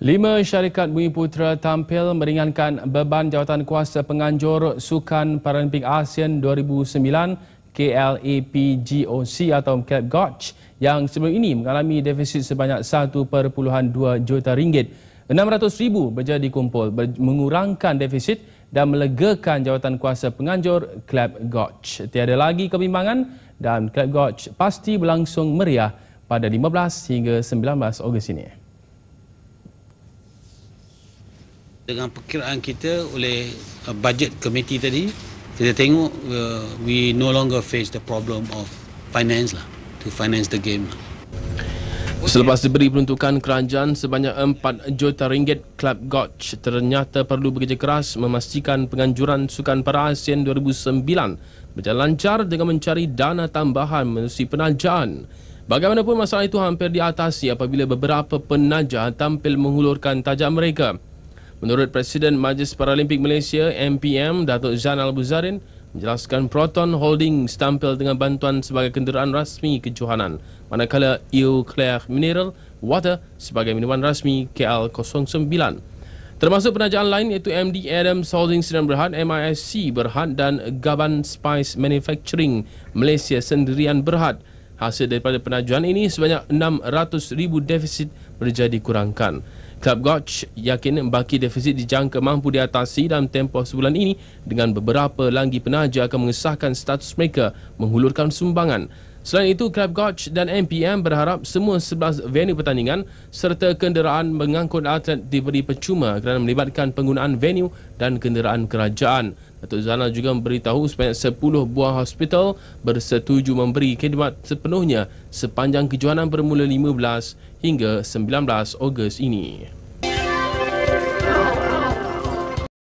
Lima syarikat Bumi Putra tampil meringankan beban jawatan kuasa penganjur Sukan Paralimpik ASEAN 2009 KLAPGOC atau Cap Gotch yang sebelum ini mengalami defisit sebanyak 1.2 juta ringgit. 600 ribu berjaya dikumpul mengurangkan defisit dan melegakan jawatan kuasa penganjur Club Gotch. Tiada lagi kebimbangan dan Club Gotch pasti berlangsung meriah pada 15 hingga 19 Ogos ini. dengan perkiraan kita oleh uh, budget committee tadi kita tengok uh, we no longer face the problem of finance lah to finance the game lah. Selepas diberi peruntukan keranjang sebanyak 4 juta ringgit, Club Gotch ternyata perlu bekerja keras memastikan penganjuran Sukan Para ASEAN 2009 berjalan lancar dengan mencari dana tambahan melalui penajaan. Bagaimanapun masalah itu hampir diatasi apabila beberapa penaja tampil menghulurkan tajam mereka. Menurut Presiden Majlis Paralimpik Malaysia MPM Datuk Zan Al-Buzarin menjelaskan Proton Holding tampil dengan bantuan sebagai kenderaan rasmi kejohanan manakala Eau Claire Mineral Water sebagai minuman rasmi KL09. Termasuk penajaan lain iaitu MD Adam Holdings Sdn Berhad, MISC Berhad dan Gaban Spice Manufacturing Malaysia Sendirian Berhad. Hasil daripada penajuan ini sebanyak 600 ribu defisit berjaya dikurangkan. Klub Gotch yakin baki defisit dijangka mampu diatasi dalam tempoh sebulan ini dengan beberapa lagi penaja akan mengesahkan status mereka menghulurkan sumbangan. Selain itu, Klub Gotch dan MPM berharap semua 11 venue pertandingan serta kenderaan mengangkut atlet diberi percuma kerana melibatkan penggunaan venue dan kenderaan kerajaan. Datuk Zana juga memberitahu sebanyak 10 buah hospital bersetuju memberi khidmat sepenuhnya sepanjang kejohanan bermula 15 hingga 19 Ogos ini.